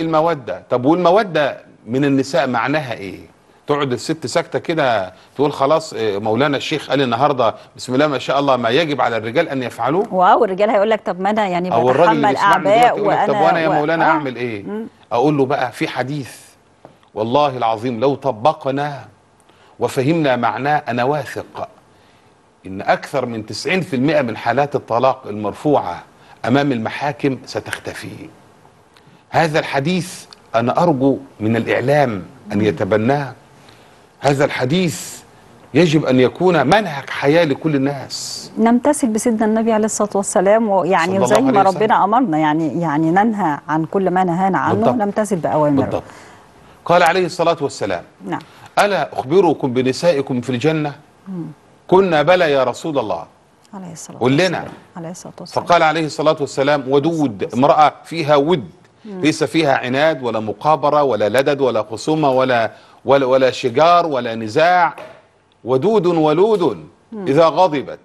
المودة طب والمودة من النساء معناها ايه تقعد الست ساكتة كده تقول خلاص إيه، مولانا الشيخ قال النهاردة بسم الله ما شاء الله ما يجب على الرجال أن يفعلوه واو الرجال هيقول لك طب ما أنا يعني أو بتحمل أعباء وأنا طب وأنا يا مولانا آه. أعمل إيه أقول له بقى في حديث والله العظيم لو طبقناه وفهمنا معناه أنا واثق إن أكثر من 90% من حالات الطلاق المرفوعة أمام المحاكم ستختفي هذا الحديث أنا أرجو من الإعلام أن يتبناه هذا الحديث يجب أن يكون منهج حياة لكل الناس نمتثل بسيدنا النبي عليه الصلاة والسلام ويعني زي ما ربنا أمرنا يعني يعني ننهى عن كل ما نهانا عنه بالضبط. نمتثل بأوامره بالضبط قال عليه الصلاة والسلام نعم ألا أخبركم بنسائكم في الجنة مم. كنا بلى يا رسول الله عليه الصلاة والسلام قل لنا عليه الصلاة والسلام فقال عليه الصلاة والسلام ودود امرأة فيها ود ليس فيها عناد ولا مقابرة ولا لدد ولا خصومة ولا ولا, ولا شجار ولا نزاع ودود ولود إذا غضبت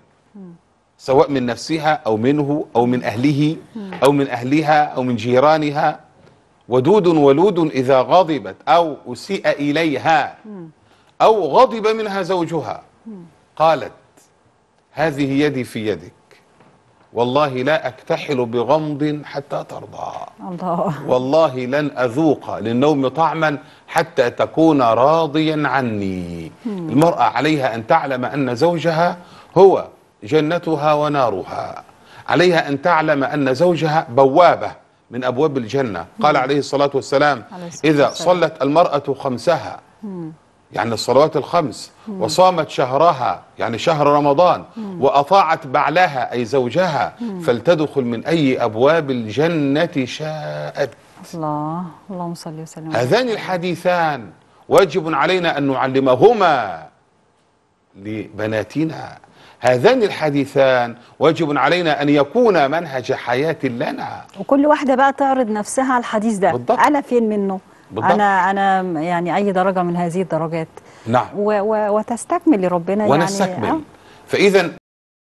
سواء من نفسها أو منه أو من أهله أو من أهلها أو من جيرانها ودود ولود إذا غضبت أو أسيء إليها أو غضب منها زوجها قالت هذه يدي في يدك والله لا أكتحل بغمض حتى ترضى الله والله لن أذوق للنوم طعما حتى تكون راضيا عني مم. المرأة عليها أن تعلم أن زوجها هو جنتها ونارها عليها أن تعلم أن زوجها بوابة من أبواب الجنة قال مم. عليه الصلاة والسلام عليه الصلاة إذا والسلام. صلت المرأة خمسها مم. يعني الصلوات الخمس مم. وصامت شهرها يعني شهر رمضان مم. وأطاعت بعلها أي زوجها مم. فلتدخل من أي أبواب الجنة شاءت الله اللهم صل وسلم هذان الحديثان واجب علينا أن نعلمهما لبناتنا هذان الحديثان واجب علينا أن يكون منهج حياة لنا وكل واحدة بقى تعرض نفسها على الحديث ده بالضبط. أنا فين منه بالضبط. انا انا يعني اي درجه من هذه الدرجات نعم و و وتستكمل لربنا ونستكمل يعني ونستكمل آه. فاذا